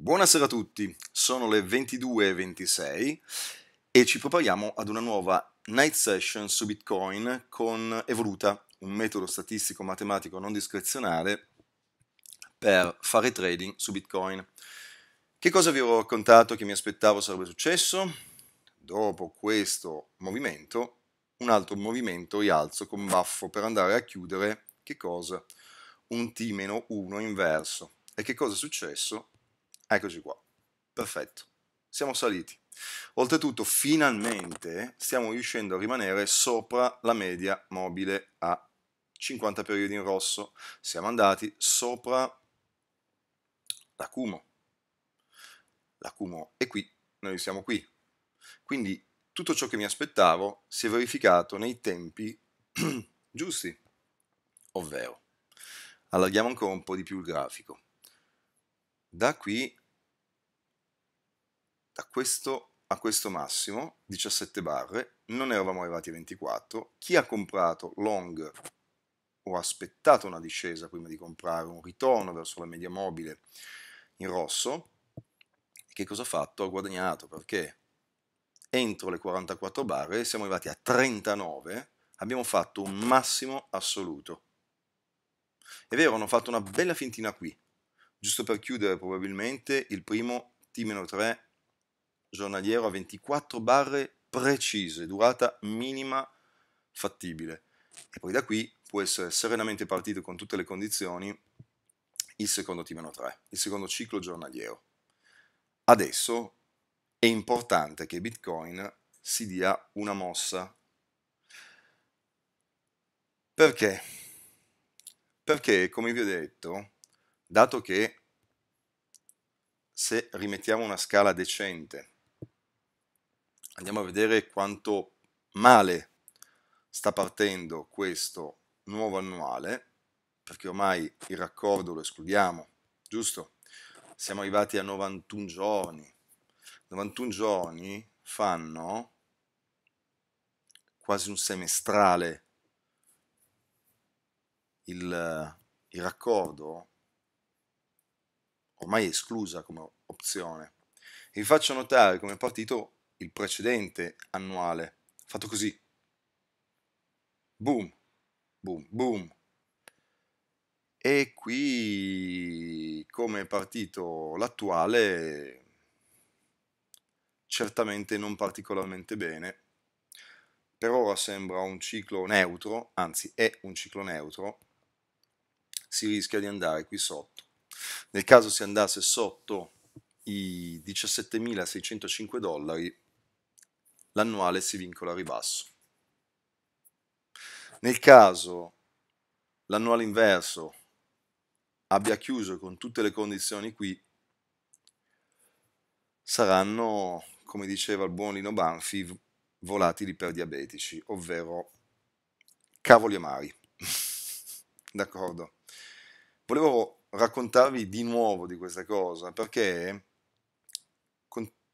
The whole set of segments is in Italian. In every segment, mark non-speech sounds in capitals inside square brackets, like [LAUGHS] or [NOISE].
Buonasera a tutti, sono le 22.26 e ci prepariamo ad una nuova night session su Bitcoin con Evoluta, un metodo statistico matematico non discrezionale per fare trading su Bitcoin. Che cosa vi ho raccontato che mi aspettavo sarebbe successo? Dopo questo movimento, un altro movimento rialzo con baffo per andare a chiudere che cosa? Un T-1 inverso. E che cosa è successo? Eccoci qua. Perfetto. Siamo saliti. Oltretutto, finalmente stiamo riuscendo a rimanere sopra la media mobile a 50 periodi in rosso. Siamo andati sopra la Cumo. La Cumo è qui, noi siamo qui. Quindi tutto ciò che mi aspettavo si è verificato nei tempi [CLEARS THROAT] giusti. Ovvero, allarghiamo ancora un po' di più il grafico. Da qui da questo a questo massimo, 17 barre, non eravamo arrivati a 24, chi ha comprato long o ha aspettato una discesa prima di comprare un ritorno verso la media mobile in rosso, che cosa ha fatto? Ha guadagnato perché entro le 44 barre siamo arrivati a 39, abbiamo fatto un massimo assoluto. È vero, hanno fatto una bella fintina qui, giusto per chiudere probabilmente il primo T-3 giornaliero a 24 barre precise, durata minima fattibile. E poi da qui può essere serenamente partito con tutte le condizioni il secondo T-3, il secondo ciclo giornaliero. Adesso è importante che Bitcoin si dia una mossa. Perché? Perché, come vi ho detto, dato che se rimettiamo una scala decente andiamo a vedere quanto male sta partendo questo nuovo annuale, perché ormai il raccordo lo escludiamo, giusto? Siamo arrivati a 91 giorni. 91 giorni fanno quasi un semestrale. Il, il raccordo ormai è esclusa come opzione. vi faccio notare come è partito il precedente annuale, fatto così. Boom, boom, boom. E qui come è partito l'attuale certamente non particolarmente bene. Per ora sembra un ciclo neutro, anzi è un ciclo neutro, si rischia di andare qui sotto. Nel caso si andasse sotto i 17.605 dollari, l'annuale si vincola a ribasso. Nel caso l'annuale inverso abbia chiuso con tutte le condizioni qui, saranno, come diceva il buon Lino Banfi, volatili per diabetici, ovvero cavoli amari. [LAUGHS] D'accordo? Volevo raccontarvi di nuovo di questa cosa perché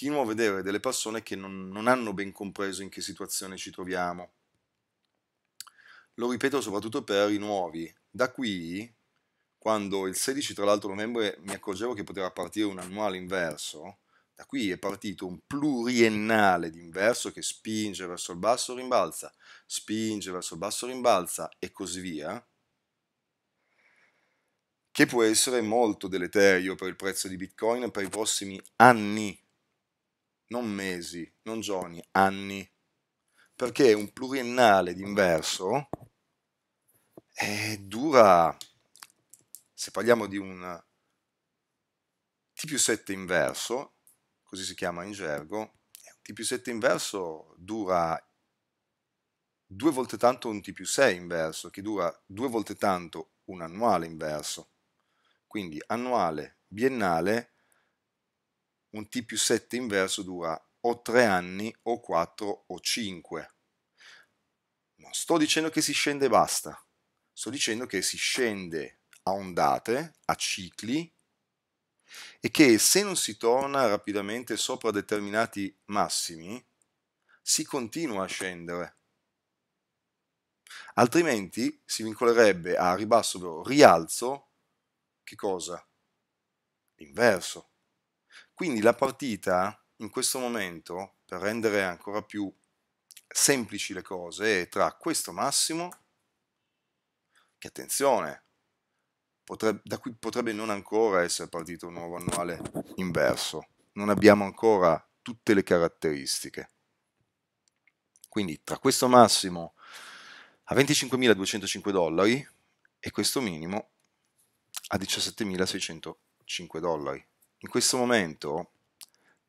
continuo a vedere delle persone che non, non hanno ben compreso in che situazione ci troviamo. Lo ripeto soprattutto per i nuovi. Da qui, quando il 16 tra l'altro novembre mi accorgevo che poteva partire un annuale inverso, da qui è partito un pluriennale d'inverso che spinge verso il basso, rimbalza, spinge verso il basso, rimbalza e così via, che può essere molto deleterio per il prezzo di Bitcoin per i prossimi anni non mesi, non giorni, anni, perché un pluriennale d'inverso eh, dura, se parliamo di un t più 7 inverso, così si chiama in gergo, un t più 7 inverso dura due volte tanto un t più 6 inverso, che dura due volte tanto un annuale inverso. Quindi annuale, biennale, un T più 7 inverso dura o 3 anni o 4 o 5. Non sto dicendo che si scende e basta, sto dicendo che si scende a ondate, a cicli, e che se non si torna rapidamente sopra determinati massimi, si continua a scendere. Altrimenti si vincolerebbe a ribasso rialzo, che cosa? L'inverso. Quindi la partita in questo momento, per rendere ancora più semplici le cose, è tra questo massimo, che attenzione, potrebbe, da qui potrebbe non ancora essere partito un nuovo annuale inverso, non abbiamo ancora tutte le caratteristiche. Quindi tra questo massimo a 25.205 dollari e questo minimo a 17.605 dollari in questo momento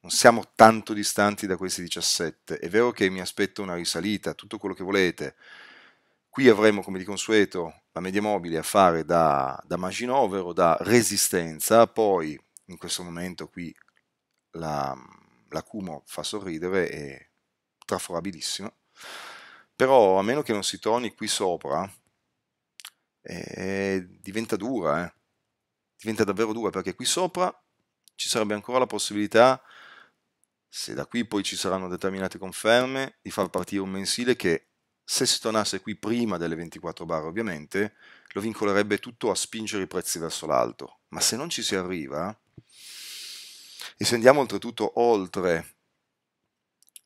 non siamo tanto distanti da questi 17. È vero che mi aspetto una risalita, tutto quello che volete. Qui avremo, come di consueto, la media mobile a fare da, da margin over o da resistenza, poi in questo momento qui la, la Kumo fa sorridere, è traforabilissima. Però a meno che non si torni qui sopra, è, eh, diventa dura, eh? diventa davvero dura, perché qui sopra ci sarebbe ancora la possibilità, se da qui poi ci saranno determinate conferme, di far partire un mensile che, se si tornasse qui prima delle 24 barre ovviamente, lo vincolerebbe tutto a spingere i prezzi verso l'alto. Ma se non ci si arriva, e se andiamo oltretutto oltre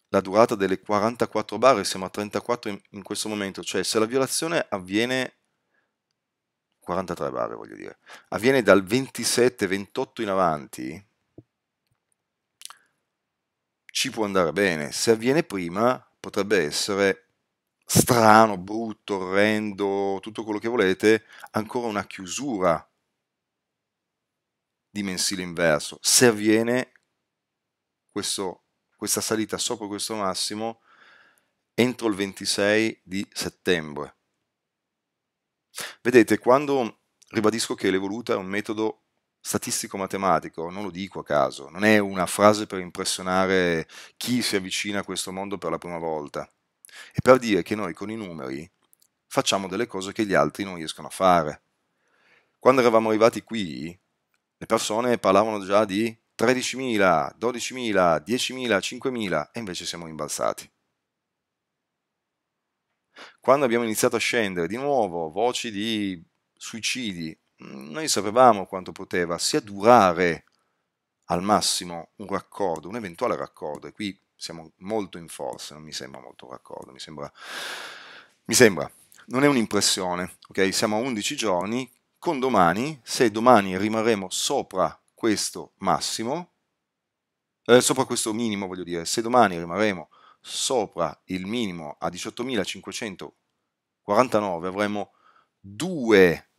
la durata delle 44 barre, siamo a 34 in, in questo momento, cioè se la violazione avviene 43 barre voglio dire, avviene dal 27-28 in avanti, ci può andare bene, se avviene prima potrebbe essere strano, brutto, orrendo, tutto quello che volete, ancora una chiusura di mensile inverso. Se avviene questo, questa salita sopra questo massimo entro il 26 di settembre, Vedete, quando ribadisco che l'evoluta è un metodo statistico-matematico, non lo dico a caso, non è una frase per impressionare chi si avvicina a questo mondo per la prima volta, è per dire che noi con i numeri facciamo delle cose che gli altri non riescono a fare. Quando eravamo arrivati qui, le persone parlavano già di 13.000, 12.000, 10.000, 5.000 e invece siamo rimbalzati. Quando abbiamo iniziato a scendere di nuovo voci di suicidi, mm, noi sapevamo quanto poteva sia durare al massimo un raccordo, un eventuale raccordo, e qui siamo molto in forza, non mi sembra molto un raccordo, mi sembra, mi sembra, non è un'impressione, ok? Siamo a 11 giorni, con domani, se domani rimarremo sopra questo massimo, eh, sopra questo minimo, voglio dire, se domani rimarremo sopra il minimo a 18.549 avremo due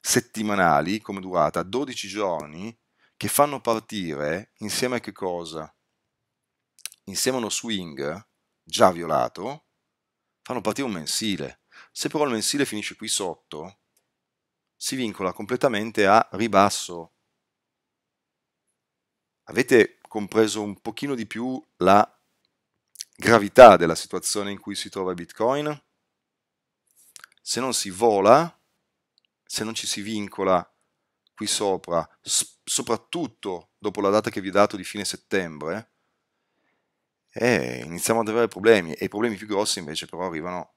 settimanali come durata 12 giorni che fanno partire insieme a che cosa? Insieme a uno swing già violato fanno partire un mensile. Se però il mensile finisce qui sotto si vincola completamente a ribasso. Avete compreso un pochino di più la gravità della situazione in cui si trova Bitcoin. Se non si vola, se non ci si vincola qui sopra, soprattutto dopo la data che vi ho dato di fine settembre, eh, iniziamo ad avere problemi e i problemi più grossi invece però arrivano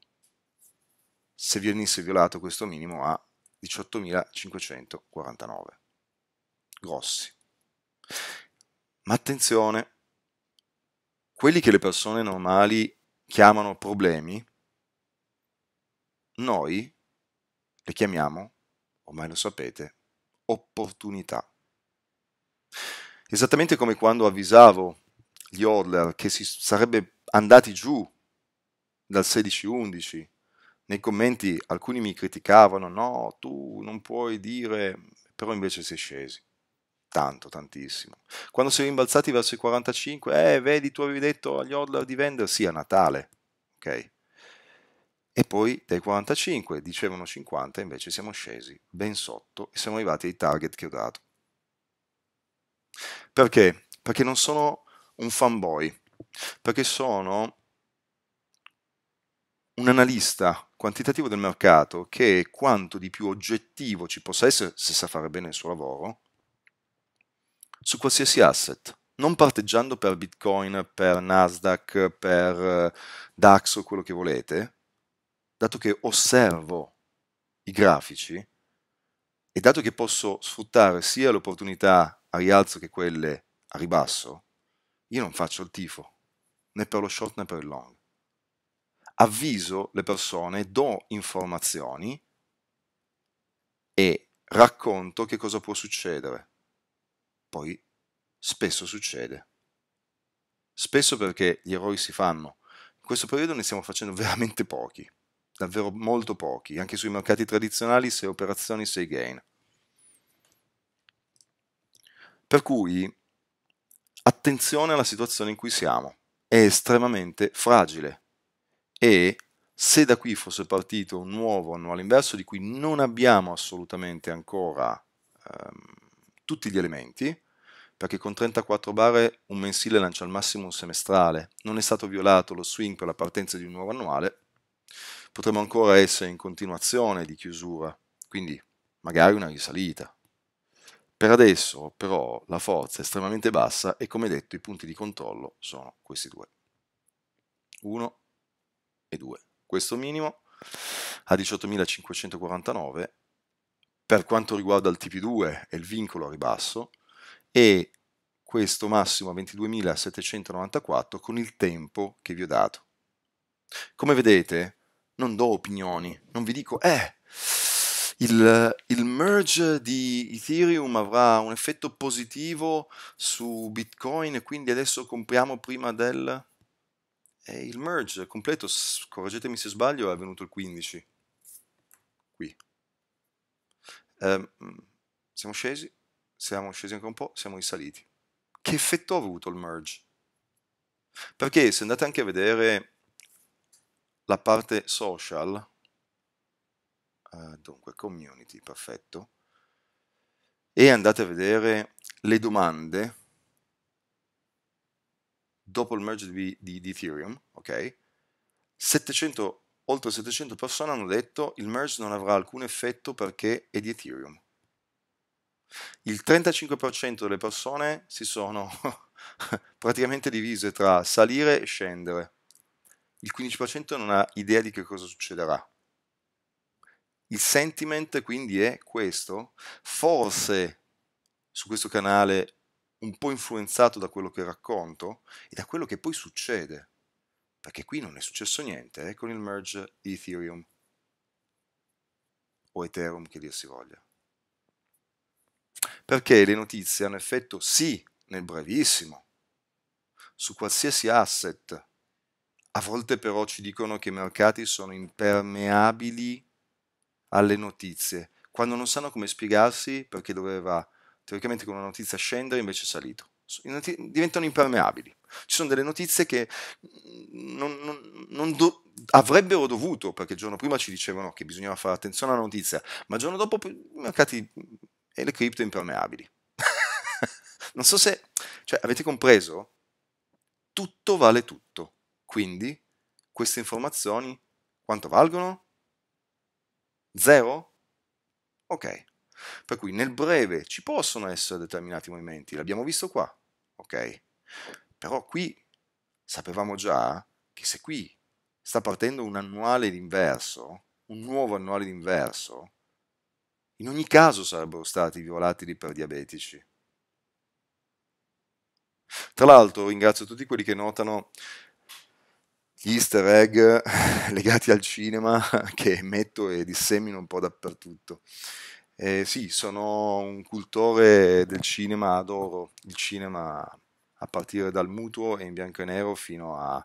se venisse violato questo minimo a 18.549. Grossi. Ma attenzione, quelli che le persone normali chiamano problemi, noi le chiamiamo, ormai lo sapete, opportunità. Esattamente come quando avvisavo gli Hodler che si sarebbe andati giù dal 16-11, nei commenti alcuni mi criticavano, no, tu non puoi dire, però invece sei scesi tanto, tantissimo. Quando si è rimbalzati verso i 45, eh, vedi, tu avevi detto agli hodler di vendersi a Natale, ok? E poi dai 45 dicevano 50, invece siamo scesi ben sotto e siamo arrivati ai target che ho dato. Perché? Perché non sono un fanboy, perché sono un analista quantitativo del mercato che quanto di più oggettivo ci possa essere se sa fare bene il suo lavoro, su qualsiasi asset, non parteggiando per Bitcoin, per Nasdaq, per eh, DAX o quello che volete, dato che osservo i grafici e dato che posso sfruttare sia le opportunità a rialzo che quelle a ribasso, io non faccio il tifo, né per lo short né per il long. Avviso le persone, do informazioni e racconto che cosa può succedere poi spesso succede. Spesso perché gli errori si fanno. In questo periodo ne stiamo facendo [LAUGHS] veramente pochi, davvero molto pochi, anche sui mercati tradizionali se operazioni se gain. Per cui attenzione alla situazione in cui siamo, è estremamente fragile e se da qui fosse partito un nuovo annuale inverso di cui non abbiamo assolutamente ancora ehm, tutti gli elementi, perché con 34 barre un mensile lancia al massimo un semestrale, non è stato violato lo swing per la partenza di un nuovo annuale, potremmo ancora essere in continuazione di chiusura, quindi magari una risalita. Per adesso però la forza è estremamente bassa e come detto i punti di controllo sono questi due. 1 e 2. Questo minimo a 18.549. Per quanto riguarda il TP2 e il vincolo a ribasso, e questo massimo a 22.794 con il tempo che vi ho dato. Come vedete, non do opinioni, non vi dico, eh, il, il, merge di Ethereum avrà un effetto positivo su Bitcoin, quindi adesso compriamo prima del... E il merge completo, correggetemi se sbaglio, è avvenuto il 15. Qui. Um, siamo scesi siamo scesi anche un po', siamo risaliti. Che effetto ha avuto il merge? Perché se andate anche a vedere la parte social, eh, dunque community, perfetto, e andate a vedere le domande dopo il merge di, di, di Ethereum, ok? 700, oltre 700 persone hanno detto il merge non avrà alcun effetto perché è di Ethereum il 35% delle persone si sono [LAUGHS] praticamente divise tra salire e scendere. Il 15% non ha idea di che cosa succederà. Il sentiment quindi è questo, forse su questo canale un po' influenzato da quello che racconto e da quello che poi succede, perché qui non è successo niente eh, con il merge Ethereum o Ethereum che dir si voglia perché le notizie hanno effetto sì nel brevissimo, su qualsiasi asset. A volte però ci dicono che i mercati sono impermeabili alle notizie, quando non sanno come spiegarsi perché doveva teoricamente con una notizia scendere invece è salito. Diventano impermeabili. Ci sono delle notizie che non, non, non do, avrebbero dovuto, perché il giorno prima ci dicevano che bisognava fare attenzione alla notizia, ma il giorno dopo i mercati e le cripto impermeabili. [LAUGHS] non so se, cioè, avete compreso? Tutto vale tutto. Quindi, queste informazioni quanto valgono? Zero? Ok. Per cui nel breve ci possono essere determinati movimenti, l'abbiamo visto qua, ok? Però qui sapevamo già che se qui sta partendo un annuale d'inverso, un nuovo annuale d'inverso, in ogni caso sarebbero stati volatili per diabetici. Tra l'altro ringrazio tutti quelli che notano gli easter egg [LAUGHS] legati al cinema [LAUGHS] che metto e dissemino un po' dappertutto. Eh, sì, sono un cultore del cinema, adoro il cinema a partire dal mutuo e in bianco e nero fino a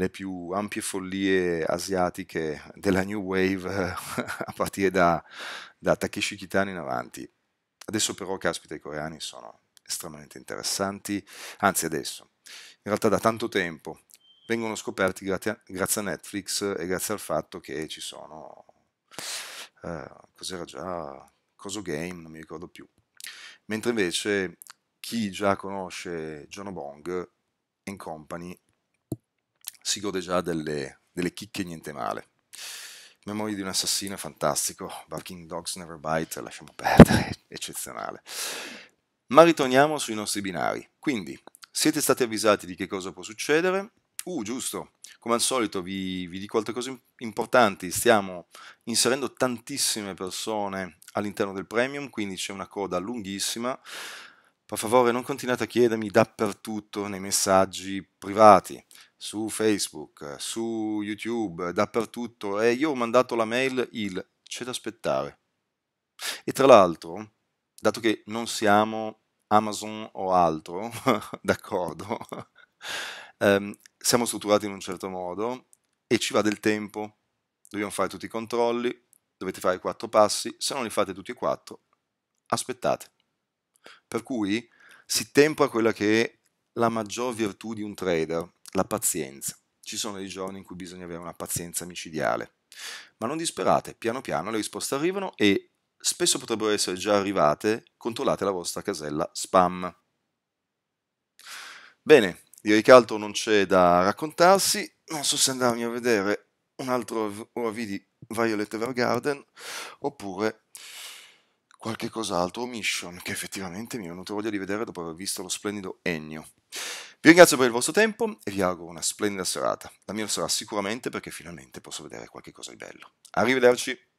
le più ampie follie asiatiche della New Wave [LAUGHS] a partire da, da Takeshi Kitano in avanti. Adesso però, caspita, i coreani sono estremamente interessanti, anzi adesso, in realtà da tanto tempo, vengono scoperti grazie, grazie a Netflix e grazie al fatto che ci sono, eh, cos'era già, Coso Game, non mi ricordo più. Mentre invece chi già conosce Jono Bong and Company si gode già delle, delle chicche niente male. Memoria di un assassino è fantastico, Barking Dogs Never Bite, lasciamo perdere, [LAUGHS] eccezionale. Ma ritorniamo sui nostri binari. Quindi, siete stati avvisati di che cosa può succedere? Uh, giusto, come al solito vi, vi dico altre cose importanti, stiamo inserendo tantissime persone all'interno del premium, quindi c'è una coda lunghissima. Per favore non continuate a chiedermi dappertutto nei messaggi privati su Facebook, su YouTube, dappertutto e io ho mandato la mail il c'è da aspettare. E tra l'altro, dato che non siamo Amazon o altro, [LAUGHS] d'accordo, um, [LAUGHS] siamo strutturati in un certo modo e ci va del tempo. Dobbiamo fare tutti i controlli, dovete fare i quattro passi, se non li fate tutti e quattro, aspettate. Per cui si tempra quella che è la maggior virtù di un trader, la pazienza. Ci sono dei giorni in cui bisogna avere una pazienza micidiale. Ma non disperate, piano piano le risposte arrivano e spesso potrebbero essere già arrivate, controllate la vostra casella spam. Bene, direi che altro non c'è da raccontarsi, non so se andarmi a vedere un altro OAV di Violet Evergarden oppure qualche cos'altro, Mission, che effettivamente mi è venuto voglia di vedere dopo aver visto lo splendido Ennio. Vi ringrazio per il vostro tempo e vi auguro una splendida serata. La mia sarà sicuramente perché finalmente posso vedere qualche cosa di bello. Arrivederci!